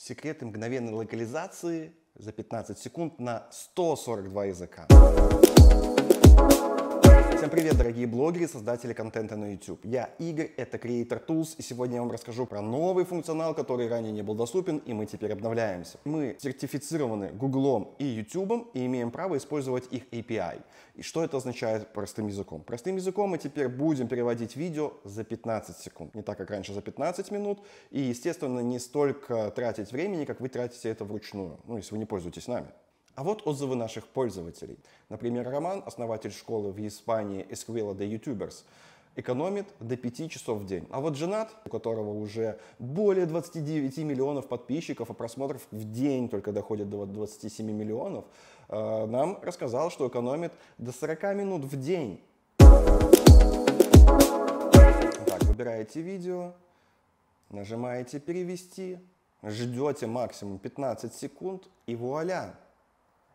секреты мгновенной локализации за 15 секунд на 142 языка. Всем привет, дорогие блогеры создатели контента на YouTube. Я Игорь, это Creator Tools, и сегодня я вам расскажу про новый функционал, который ранее не был доступен, и мы теперь обновляемся. Мы сертифицированы Гуглом и Ютубом и имеем право использовать их API. И что это означает простым языком? Простым языком мы теперь будем переводить видео за 15 секунд, не так, как раньше за 15 минут, и, естественно, не столько тратить времени, как вы тратите это вручную, ну, если вы не пользуетесь нами. А вот отзывы наших пользователей. Например, Роман, основатель школы в Испании Escuela de Youtubers, экономит до 5 часов в день. А вот женат, у которого уже более 29 миллионов подписчиков, а просмотров в день только доходит до 27 миллионов, э, нам рассказал, что экономит до 40 минут в день. Так, выбираете видео, нажимаете «Перевести», ждете максимум 15 секунд и вуаля,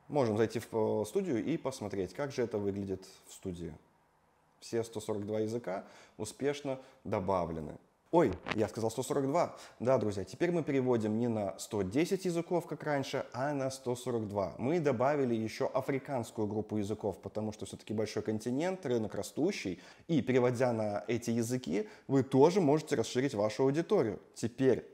Можем зайти в э, студию и посмотреть, как же это выглядит в студии. Все 142 языка успешно добавлены. Ой, я сказал 142. Да, друзья, теперь мы переводим не на 110 языков, как раньше, а на 142. Мы добавили еще африканскую группу языков, потому что все-таки большой континент, рынок растущий. И переводя на эти языки, вы тоже можете расширить вашу аудиторию. Теперь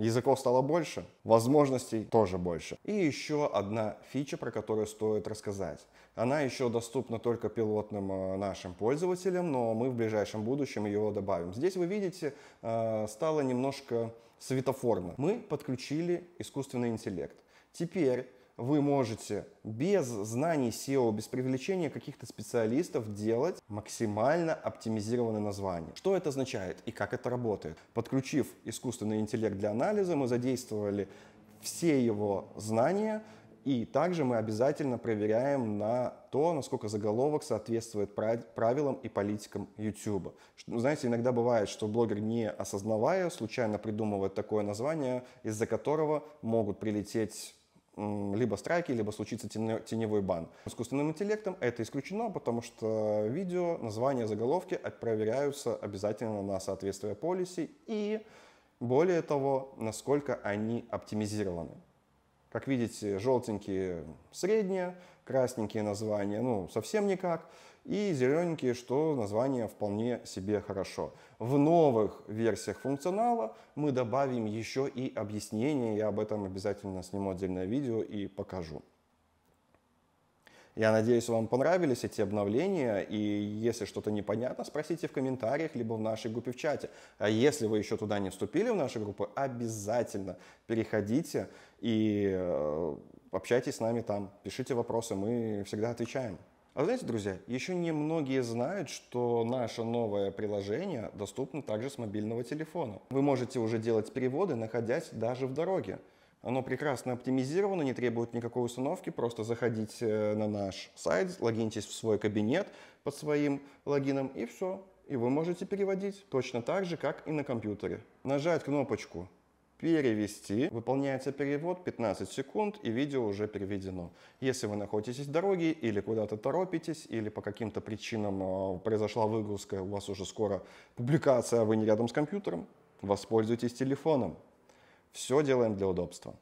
Языков стало больше, возможностей тоже больше. И еще одна фича, про которую стоит рассказать. Она еще доступна только пилотным э, нашим пользователям, но мы в ближайшем будущем ее добавим. Здесь вы видите, э, стало немножко светофорно. Мы подключили искусственный интеллект. Теперь вы можете без знаний SEO, без привлечения каких-то специалистов делать максимально оптимизированное название. Что это означает и как это работает? Подключив искусственный интеллект для анализа, мы задействовали все его знания, и также мы обязательно проверяем на то, насколько заголовок соответствует правилам и политикам YouTube. Ну, знаете, иногда бывает, что блогер, не осознавая, случайно придумывает такое название, из-за которого могут прилететь либо страйки, либо случится теневой бан. Искусственным интеллектом это исключено, потому что видео, названия, заголовки проверяются обязательно на соответствие полиси и более того, насколько они оптимизированы. Как видите, желтенькие средние, красненькие названия, ну, совсем никак, и зелененькие, что название вполне себе хорошо. В новых версиях функционала мы добавим еще и объяснение, я об этом обязательно сниму отдельное видео и покажу. Я надеюсь, вам понравились эти обновления, и если что-то непонятно, спросите в комментариях, либо в нашей группе в чате. А если вы еще туда не вступили, в нашу группу, обязательно переходите и э, общайтесь с нами там, пишите вопросы, мы всегда отвечаем. А знаете, друзья, еще не многие знают, что наше новое приложение доступно также с мобильного телефона. Вы можете уже делать переводы, находясь даже в дороге. Оно прекрасно оптимизировано, не требует никакой установки, просто заходите э, на наш сайт, логинитесь в свой кабинет под своим логином и все. И вы можете переводить точно так же, как и на компьютере. Нажать кнопочку перевести. Выполняется перевод 15 секунд и видео уже переведено. Если вы находитесь в дороге или куда-то торопитесь, или по каким-то причинам э, произошла выгрузка, у вас уже скоро публикация, а вы не рядом с компьютером, воспользуйтесь телефоном. Все делаем для удобства.